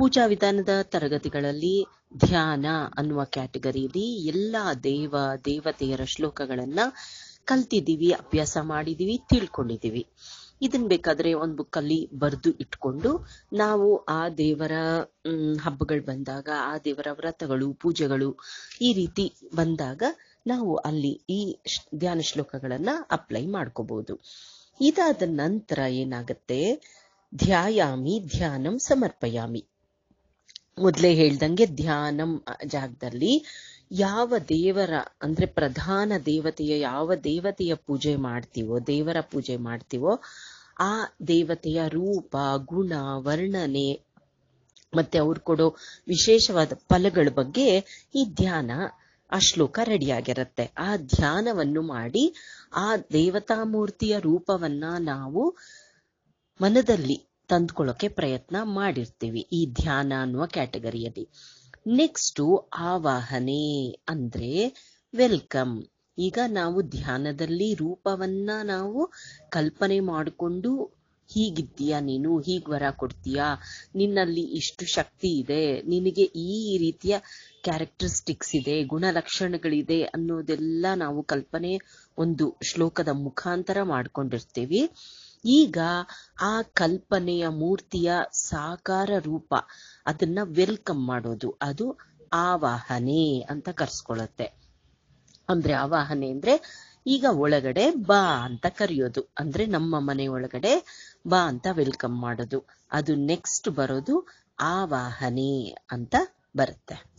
ಪೂಜಾ ವಿಧಾನದ ತರಗತಿಗಳಲ್ಲಿ ಧ್ಯಾನ ಅನ್ನುವ ಕ್ಯಾಟಗರಿಯಲ್ಲಿ ಎಲ್ಲ ದೇವ ದೇವತೆಯರ ಶ್ಲೋಕಗಳನ್ನ ಕಲ್ತಿದ್ದೀವಿ ಅಭ್ಯಾಸ ಮಾಡಿದೀವಿ ತಿಳ್ಕೊಂಡಿದ್ದೀವಿ ಇದನ್ ಬೇಕಾದ್ರೆ ಒಂದ್ ಬುಕ್ ಅಲ್ಲಿ ಬರೆದು ಇಟ್ಕೊಂಡು ನಾವು ಆ ದೇವರ ಹಬ್ಬಗಳು ಬಂದಾಗ ಆ ದೇವರ ವ್ರತಗಳು ಪೂಜೆಗಳು ಈ ರೀತಿ ಬಂದಾಗ ನಾವು ಅಲ್ಲಿ ಈ ಧ್ಯಾನ ಶ್ಲೋಕಗಳನ್ನ ಅಪ್ಲೈ ಮಾಡ್ಕೋಬಹುದು ಇದಾದ ನಂತರ ಏನಾಗತ್ತೆ ಧ್ಯಾಯಾಮಿ ಧ್ಯಾನಂ ಸಮರ್ಪಯಾಮಿ ಮೊದಲೇ ಹೇಳ್ದಂಗೆ ಧ್ಯಾನಂ ಜಾಗದಲ್ಲಿ ಯಾವ ದೇವರ ಅಂದ್ರೆ ಪ್ರಧಾನ ದೇವತೆಯ ಯಾವ ದೇವತೆಯ ಪೂಜೆ ಮಾಡ್ತೀವೋ ದೇವರ ಪೂಜೆ ಮಾಡ್ತೀವೋ ಆ ದೇವತೆಯ ರೂಪ ಗುಣ ವರ್ಣನೆ ಮತ್ತೆ ಅವ್ರು ಕೊಡೋ ವಿಶೇಷವಾದ ಫಲಗಳ ಬಗ್ಗೆ ಈ ಧ್ಯಾನ ಆ ಶ್ಲೋಕ ರೆಡಿಯಾಗಿರುತ್ತೆ ಆ ಧ್ಯಾನವನ್ನು ಮಾಡಿ ಆ ದೇವತಾ ಮೂರ್ತಿಯ ರೂಪವನ್ನ ನಾವು ಮನದಲ್ಲಿ ತಂದ್ಕೊಳ್ಳೋಕೆ ಪ್ರಯತ್ನ ಮಾಡಿರ್ತೀವಿ ಈ ಧ್ಯಾನ ಅನ್ನುವ ಕ್ಯಾಟಗರಿಯಲ್ಲಿ ನೆಕ್ಸ್ಟು ಆವಾಹನೆ ಅಂದ್ರೆ ವೆಲ್ಕಮ್ ಈಗ ನಾವು ಧ್ಯಾನದಲ್ಲಿ ರೂಪವನ್ನ ನಾವು ಕಲ್ಪನೆ ಮಾಡಿಕೊಂಡು ಹೀಗಿದ್ದೀಯಾ ನೀನು ಹೀಗ್ ವರ ಕೊಡ್ತೀಯಾ ನಿನ್ನಲ್ಲಿ ಇಷ್ಟು ಶಕ್ತಿ ಇದೆ ನಿನಗೆ ಈ ರೀತಿಯ ಕ್ಯಾರೆಕ್ಟರಿಸ್ಟಿಕ್ಸ್ ಇದೆ ಗುಣಲಕ್ಷಣಗಳಿದೆ ಅನ್ನೋದೆಲ್ಲ ನಾವು ಕಲ್ಪನೆ ಒಂದು ಶ್ಲೋಕದ ಮುಖಾಂತರ ಮಾಡ್ಕೊಂಡಿರ್ತೀವಿ ಈಗ ಆ ಕಲ್ಪನೆಯ ಮೂರ್ತಿಯ ಸಾಕಾರ ರೂಪ ಅದನ್ನ ವೆಲ್ಕಮ್ ಮಾಡೋದು ಅದು ಆವಾಹನೆ ಅಂತ ಕರ್ಸ್ಕೊಳತ್ತೆ ಅಂದ್ರೆ ಆವಾಹನೆ ಅಂದ್ರೆ ಈಗ ಒಳಗಡೆ ಬಾ ಅಂತ ಕರೆಯೋದು ಅಂದ್ರೆ ನಮ್ಮ ಮನೆ ಒಳಗಡೆ ಬಾ ಅಂತ ವೆಲ್ಕಮ್ ಮಾಡೋದು ಅದು ನೆಕ್ಸ್ಟ್ ಬರೋದು ಆವಾಹನೆ ಅಂತ ಬರುತ್ತೆ